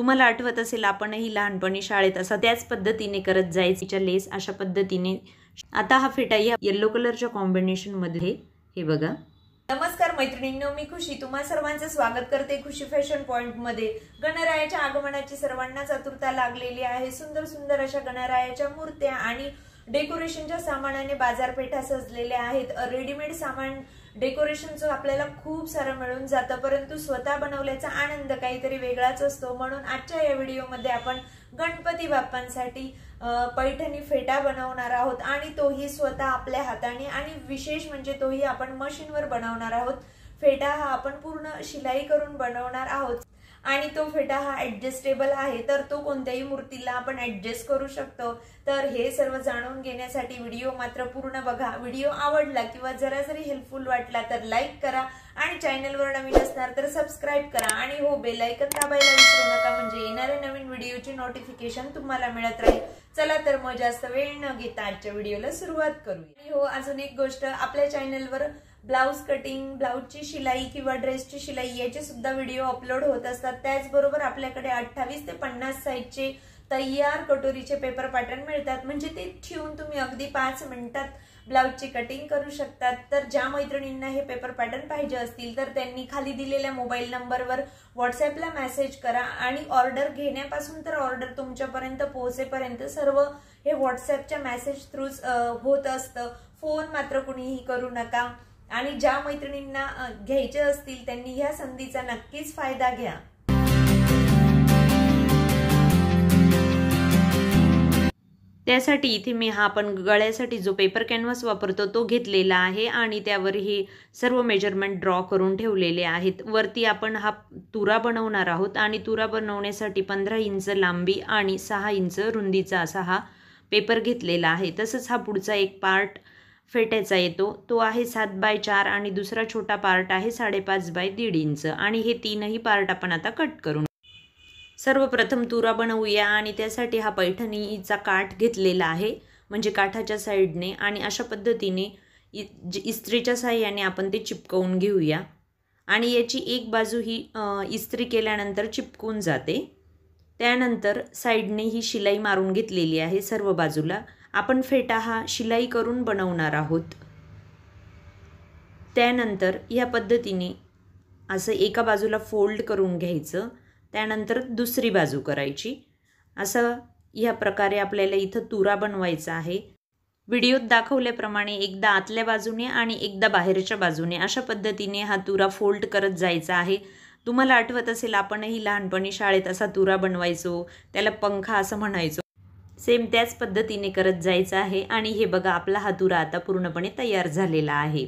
तुम्हाला आठवत असेल आपणही लहानपणी शाळेत असा त्याच पद्धतीने करत जायचं लेस अशा पद्धतीने आता हा फेटा या येल्लो कलरच्या कॉम्बिनेशन मध्ये हे बघा नमस्कार मैत्रिणींनो मी खुशी तुम्हा सर्वांचं स्वागत करते खुशी फॅशन मध्ये गणरायाच्या आगमनाची सर्वांनाच आतुरता लागलेली आहे सुंदर सुंदर अशा गणरायाच्या मूर्त्या आणि डेकोरेशनच्या सामानाने बाजारपेठा सजलेल्या आहेत रेडीमेड सामान डेकोरेशनचं आपल्याला खूप सारं मिळून जातं परंतु स्वतः बनवल्याचा आनंद काहीतरी वेगळाच असतो म्हणून आजच्या या व्हिडिओमध्ये आपण गणपती बाप्पांसाठी पैठणी फेटा बनवणार आहोत आणि तोही स्वतः आपल्या हाताने आणि विशेष म्हणजे तोही आपण मशीनवर बनवणार आहोत फेटा हा आपण पूर्ण शिलाई करून बनवणार आहोत आणि तो फेटा हा ऍडजस्टेबल आहे तर तो कोणत्याही मूर्तीला आपण ऍडजस्ट करू शकतो तर हे सर्व जाणून घेण्यासाठी व्हिडिओ मात्र पूर्ण बघा व्हिडिओ आवडला किंवा जरा जरी हेल्पफुल वाटला तर लाईक करा आणि चॅनलवर नवीन असणार तर सबस्क्राईब करा आणि हो बेलायकन दाबायला विसरू नका म्हणजे येणाऱ्या नवीन व्हिडिओची नोटिफिकेशन तुम्हाला मिळत राहील चला तर मग जास्त वेळ न घेता आजच्या व्हिडिओला सुरुवात करू हो अजून एक गोष्ट आपल्या चॅनलवर ब्लाऊज कटिंग ब्लाऊजची शिलाई किंवा ड्रेसची शिलाई याचे सुद्धा व्हिडिओ अपलोड होत असतात त्याचबरोबर आपल्याकडे अठ्ठावीस ते पन्नास साईजचे तयार कटोरीचे पेपर पॅटर्न मिळतात म्हणजे ते ठेवून तुम्ही अगदी पाच मिनिटात ब्लाऊजची कटिंग करू शकतात तर ज्या मैत्रिणींना हे पेपर पॅटर्न पाहिजे असतील तर त्यांनी खाली दिलेल्या मोबाईल नंबरवर व्हॉट्सॲपला मेसेज करा आणि ऑर्डर घेण्यापासून तर ऑर्डर तुमच्यापर्यंत पोहोचेपर्यंत सर्व हे व्हॉट्सॲपच्या मेसेज थ्रूच होत असतं फोन मात्र कुणीही करू नका आणि ज्या मैत्रिणींना घ्यायचे असतील त्यांनी ह्या संधीचा नक्कीच फायदा घ्या त्यासाठी इथे मी हा आपण गळ्यासाठी जो पेपर कॅनव्हास वापरतो तो घेतलेला आहे आणि त्यावर ही सर्व मेजरमेंट ड्रॉ करून ठेवलेले आहेत वरती आपण हा तुरा बनवणार आहोत आणि तुरा बनवण्यासाठी पंधरा इंच लांबी आणि सहा इंच रुंदीचा असा हा पेपर घेतलेला आहे तसंच हा पुढचा एक पार्ट फेटायचा येतो तो आहे सात बाय चार आणि दुसरा छोटा पार्ट आहे साडेपाच बाय दीड इंच आणि हे तीनही पार्ट आपण आता कट करून सर्वप्रथम तुरा बनवूया आणि त्यासाठी हा पैठणीचा काठ घेतलेला आहे म्हणजे काठाच्या साईडने आणि अशा पद्धतीने इ इस्त्रीच्या साह्याने आपण ते चिपकवून घेऊया आणि याची एक बाजू ही इस्त्री केल्यानंतर चिपकून जाते त्यानंतर साईडने ही शिलाई मारून घेतलेली आहे सर्व बाजूला आपण फेटा हा शिलाई करून बनवणार आहोत त्यानंतर ह्या पद्धतीने असं एका बाजूला फोल्ड करून घ्यायचं त्यानंतर दुसरी बाजू करायची असं ह्या प्रकारे आपल्याला इथं तुरा बनवायचा आहे व्हिडिओत दाखवल्याप्रमाणे एकदा आतल्या बाजूने आणि एकदा बाहेरच्या बाजूने अशा पद्धतीने हा तुरा फोल्ड करत जायचा आहे तुम्हाला आठवत असेल आपणही लहानपणी शाळेत असा तुरा बनवायचो त्याला पंखा असं म्हणायचो सेम त्याच पद्धतीने करत जायचं आहे आणि हे बघा आपला हा तुरा आता पूर्णपणे तयार झालेला आहे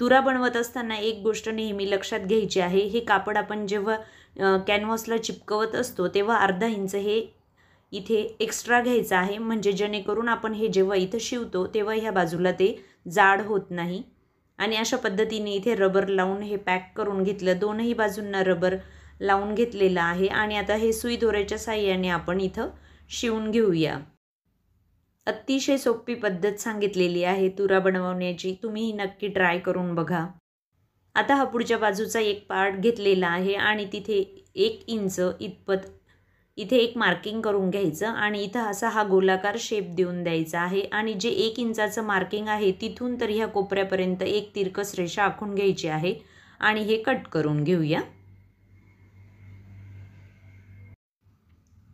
तुरा बनवत असताना एक गोष्ट नेहमी लक्षात घ्यायची आहे हे कापड आपण जेव्हा कॅनव्हासला चिपकवत असतो तेव्हा अर्धा इंच हे इथे एक्स्ट्रा घ्यायचं आहे म्हणजे जेणेकरून आपण हे जेव्हा इथं शिवतो तेव्हा ह्या बाजूला ते जाड होत नाही आणि अशा पद्धतीने इथे रबर लावून हे पॅक करून घेतलं दोनही बाजूंना रबर लावून घेतलेलं आहे आणि आता हे सुई दोऱ्याच्या साह्याने आपण इथं शिवून घेऊया अतिशय सोपी पद्धत सांगितलेली आहे तुरा बनवण्याची तुम्हीही नक्की ट्राय करून बघा आता हा पुढच्या बाजूचा एक पार्ट घेतलेला आहे आणि तिथे एक इंच इतपत इथे एक मार्किंग करून घ्यायचं आणि इथं असा हा गोलाकार शेप देऊन द्यायचा आहे आणि जे एक इंचाचं मार्किंग आहे तिथून तर ह्या कोपऱ्यापर्यंत एक तिरकस रेषा आखून घ्यायची आहे आणि हे कट करून घेऊया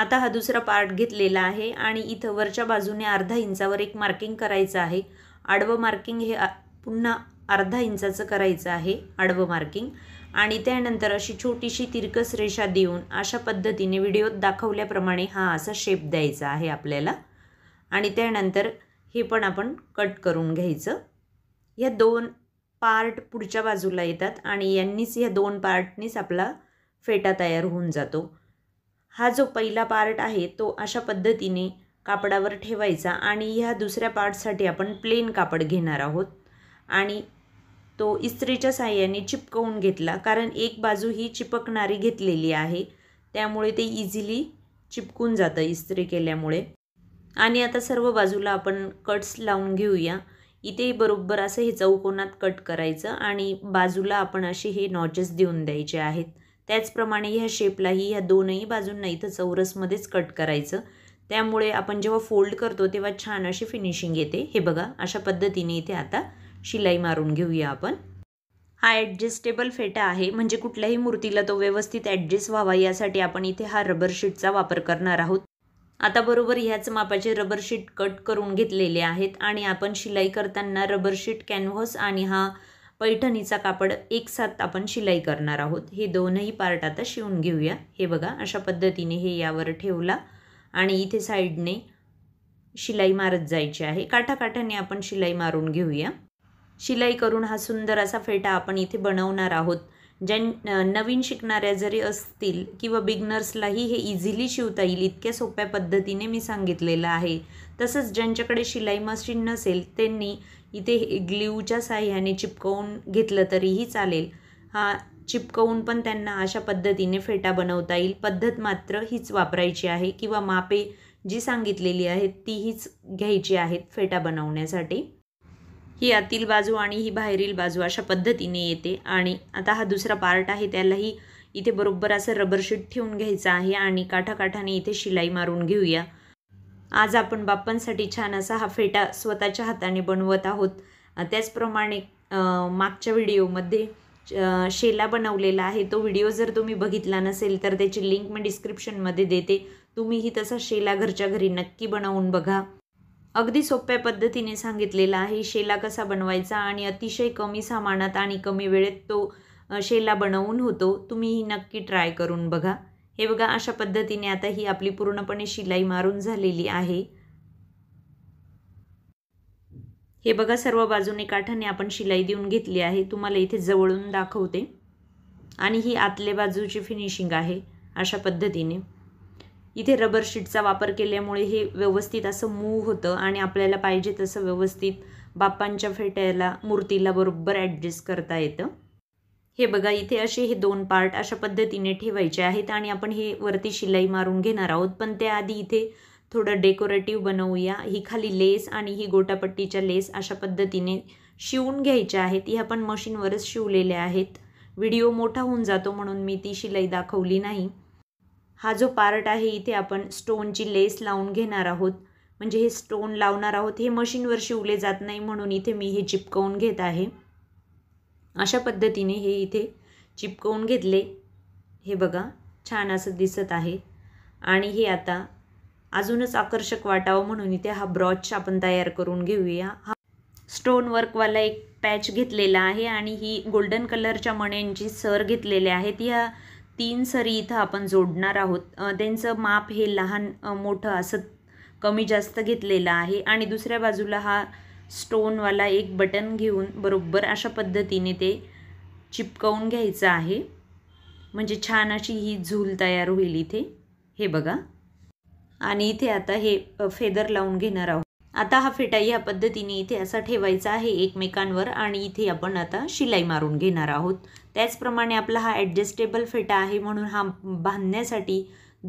आता हा दुसरा पार्ट घेतलेला आहे आणि इथं वरच्या बाजूने अर्धा इंचावर एक मार्किंग करायचं आहे आडवं मार्किंग हे पुन्हा अर्धा इंचाचं करायचं आहे आडवं मार्किंग आणि त्यानंतर अशी छोटीशी तिरकस रेषा देऊन अशा पद्धतीने व्हिडिओत दाखवल्याप्रमाणे हा असा शेप द्यायचा आहे आपल्याला आणि त्यानंतर हे पण आपण कट करून घ्यायचं या दोन पार्ट पुढच्या बाजूला येतात आणि यांनीच ह्या दोन पार्टनीच आपला फेटा तयार होऊन जातो हा जो पहिला पार्ट आहे तो अशा पद्धतीने कापडावर ठेवायचा आणि ह्या दुसऱ्या पार्टसाठी आपण प्लेन कापड घेणार आहोत आणि तो इस्त्रीच्या साह्याने चिपकवून घेतला कारण एक बाजू ही चिपकणारी घेतलेली आहे त्यामुळे ते इझिली चिपकून जातं इस्त्री केल्यामुळे आणि आता सर्व बाजूला आपण कट्स लावून घेऊया इथे बरोबर असं हे चौकोनात कट करायचं आणि बाजूला आपण असे हे नॉचेस देऊन द्यायचे आहेत त्याचप्रमाणे ह्या शेपलाही ह्या दोनही बाजूंना इथं चौरसमध्येच कट करायचं त्यामुळे आपण जेव्हा फोल्ड करतो तेव्हा छान अशी फिनिशिंग येते हे बघा अशा पद्धतीने इथे आता शिलाई मारून घेऊया आपण हा ॲडजस्टेबल फेटा आहे म्हणजे कुठल्याही मूर्तीला तो व्यवस्थित ॲडजस्ट व्हावा यासाठी आपण इथे हा रबर शीटचा वापर करणार आहोत आता बरोबर ह्याच मापाचे रबर शीट कट करून घेतलेले आहेत आणि आपण शिलाई करताना रबर शीट कॅनव्हस आणि हा पैठणीचा कापड एकसाथ आपण शिलाई करणार आहोत हे दोनही पार्ट आता शिवून घेऊया हे बघा अशा पद्धतीने हे यावर ठेवला आणि इथे साईडने शिलाई मारत जायची आहे काठाकाठाने आपण शिलाई मारून घेऊया शिलाई करून हा सुंदर असा फेटा आपण इथे बनवणार आहोत ज्या नवीन शिकणाऱ्या जरी असतील किंवा बिगनर्सलाही हे इझिली शिवता येईल इतक्या सोप्या पद्धतीने मी सांगितलेलं आहे तसंच ज्यांच्याकडे शिलाई मशीन नसेल त्यांनी इथे ग्ल्यूच्या साह्याने चिपकवून घेतलं तरीही चालेल हा चिपकवून पण त्यांना अशा पद्धतीने फेटा बनवता येईल पद्धत मात्र हीच वापरायची आहे किंवा मापे जी सांगितलेली आहेत ती घ्यायची आहेत फेटा बनवण्यासाठी ही आतील बाजू आणि ही बाहेरील बाजू अशा पद्धतीने येते आणि आता हा दुसरा पार्ट आहे त्यालाही इथे बरोबर असं रबर शीट ठेवून घ्यायचं आहे आणि काठाकाठाने इथे शिलाई मारून घेऊया आज आपण बाप्पांसाठी छान असा हा फेटा स्वतःच्या हाताने बनवत आहोत त्याचप्रमाणे मागच्या व्हिडिओमध्ये शेला बनवलेला आहे तो व्हिडिओ जर तुम्ही बघितला नसेल तर त्याची लिंक मी डिस्क्रिप्शनमध्ये देते तुम्हीही तसा शेला घरच्या घरी नक्की बनवून बघा अगदी सोप्या पद्धतीने सांगितलेला आहे शेला कसा बनवायचा आणि अतिशय कमी सामानात आणि कमी वेळेत तो शेला बनवून होतो तुम्हीही नक्की ट्राय करून बघा हे बघा अशा पद्धतीने आता ही आपली पूर्णपणे शिलाई मारून झालेली आहे हे बघा सर्व बाजूने काठाने आपण शिलाई देऊन घेतली आहे तुम्हाला इथे जवळून दाखवते आणि ही आतले बाजूची फिनिशिंग आहे अशा पद्धतीने इथे रबर शीटचा वापर केल्यामुळे हे व्यवस्थित असं मूव होतं आणि आपल्याला पाहिजे तसं व्यवस्थित बाप्पांच्या फेट्याला मूर्तीला बरोबर ॲडजस्ट करता येतं हे बघा इथे असे हे दोन पार्ट अशा पद्धतीने ठेवायचे आहेत आणि आपण हे वरती शिलाई मारून घेणार आहोत पण त्याआधी इथे थोडं डेकोरेटिव्ह बनवूया ही खाली लेस आणि ही गोटापट्टीच्या लेस अशा पद्धतीने शिवून घ्यायच्या आहेत ह्या पण मशीनवरच शिवलेल्या आहेत व्हिडिओ मोठा होऊन जातो म्हणून मी ती शिलाई दाखवली नाही हा जो पार्ट आहे इथे आपण स्टोनची लेस लावून घेणार आहोत म्हणजे हे स्टोन लावणार आहोत हे मशीनवर शिवले जात नाही म्हणून इथे मी हे चिपकवून घेत आहे अशा पद्धतीने हे इथे चिपकवून घेतले हे बघा छान असं दिसत आहे आणि हे आता अजूनच आकर्षक वाटावं म्हणून इथे हा ब्रॉच आपण तयार करून घेऊया हा स्टोन वर्कवाला एक पॅच घेतलेला आहे आणि ही गोल्डन कलरच्या मण्यांची सर घेतलेले आहेत ह्या तीन सरी इथं आपण जोडणार आहोत त्यांचं माप हे लहान मोठं असं कमी जास्त घेतलेलं आहे आणि दुसऱ्या बाजूला हा स्टोनवाला एक बटन घेऊन बरोबर अशा पद्धतीने ते चिपकवून घ्यायचं आहे म्हणजे छान अशी ही झूल तयार होईल इथे हे बघा आणि इथे आता हे फेदर लावून घेणार आहोत आता हा फेटा ह्या पद्धतीने इथे असा ठेवायचा आहे एकमेकांवर आणि इथे आपण आता शिलाई मारून घेणार आहोत त्याचप्रमाणे आपला हा ॲडजस्टेबल फेटा आहे म्हणून हा बांधण्यासाठी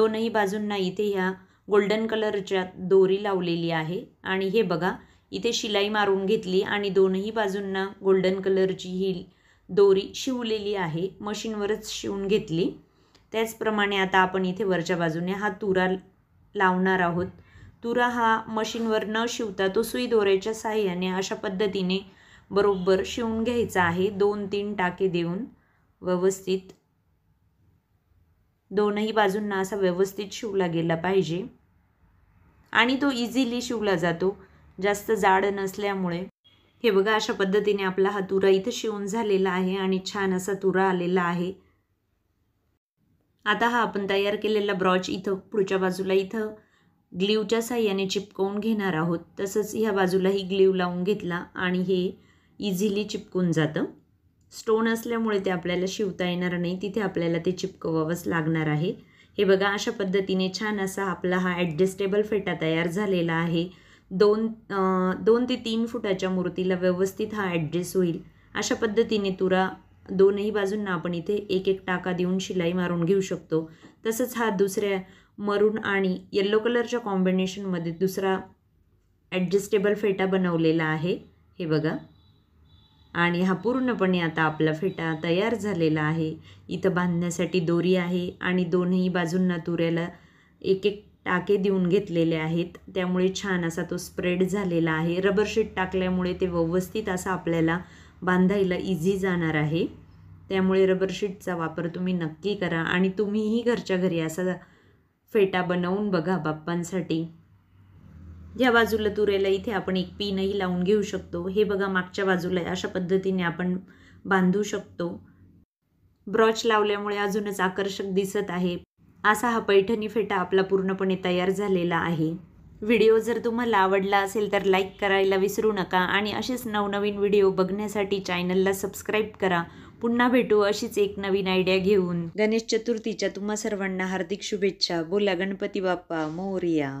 दोनही बाजूंना इथे ह्या गोल्डन कलरच्या दोरी लावलेली आहे आणि हे बघा इथे शिलाई मारून घेतली आणि दोनही बाजूंना गोल्डन कलरची ही दोरी शिवलेली आहे मशीनवरच शिवून घेतली त्याचप्रमाणे आता आपण इथे वरच्या बाजूने हा तुरा लावणार आहोत तुरा हा मशीनवर न शिवता तो सुई दोऱ्याच्या सहाय्याने अशा पद्धतीने बरोबर शिवून घ्यायचा आहे दोन तीन टाके देऊन व्यवस्थित दोनही बाजूंना असा व्यवस्थित शिवला गेला पाहिजे आणि तो इझिली शिवला जातो जास्त जाड नसल्यामुळे हे बघा अशा पद्धतीने आपला हा तुरा इथं शिवून झालेला आहे आणि छान असा तुरा आलेला आहे आता हा आपण तयार केलेला ब्रॉच इथं पुढच्या बाजूला इथं ग्लिवच्या साह्याने चिपकवून घेणार आहोत तसंच ह्या बाजूलाही ग्लिव लावून घेतला आणि हे इझिली चिपकून जातं स्टोन असल्यामुळे ते आपल्याला शिवता येणार नाही तिथे आपल्याला ते चिपकवावंच लागणार आहे हे बघा अशा पद्धतीने छान असा आपला हा ॲडजस्टेबल फेटा तयार झालेला आहे दोन दोन ते तीन फुटाच्या मूर्तीला व्यवस्थित हा ॲडजस्ट होईल अशा पद्धतीने तुरा दोनही बाजूंना आपण इथे एक एक टाका देऊन शिलाई मारून घेऊ शकतो तसंच हा दुसऱ्या मरून आणि येल्लो कलरच्या कॉम्बिनेशनमध्ये दुसरा ॲडजस्टेबल फेटा बनवलेला आहे हे बघा आणि हा पूर्णपणे आता आपला फेटा तयार झालेला आहे इथं बांधण्यासाठी दोरी आहे आणि दोनही बाजूंना तुऱ्याला एक एक टाके देऊन घेतलेले आहेत त्यामुळे छान असा तो स्प्रेड झालेला आहे रबर शीट टाकल्यामुळे ते व्यवस्थित असा आपल्याला बांधायला इझी जाणार आहे त्यामुळे रबर शीटचा वापर तुम्ही नक्की करा आणि तुम्हीही घरच्या घरी असा फेटा बनवून बघा बाप्पांसाठी या बाजूला तुरेला इथे आपण एक पिनही लावून घेऊ शकतो हे बघा मागच्या बाजूला अशा पद्धतीने आपण बांधू शकतो ब्रॉच लावल्यामुळे अजूनच आकर्षक दिसत आहे असा हा पैठणी फेटा आपला पूर्णपणे तयार झालेला आहे व्हिडिओ जर तुम्हाला आवडला असेल तर लाईक करायला विसरू नका आणि असेच नवनवीन व्हिडिओ बघण्यासाठी चॅनलला सबस्क्राईब करा पुन्हा भेटू अशीच एक नवीन आयडिया घेऊन गणेश चतुर्थीच्या तुम्हा सर्वांना हार्दिक शुभेच्छा बोला गणपती बाप्पा मोरिया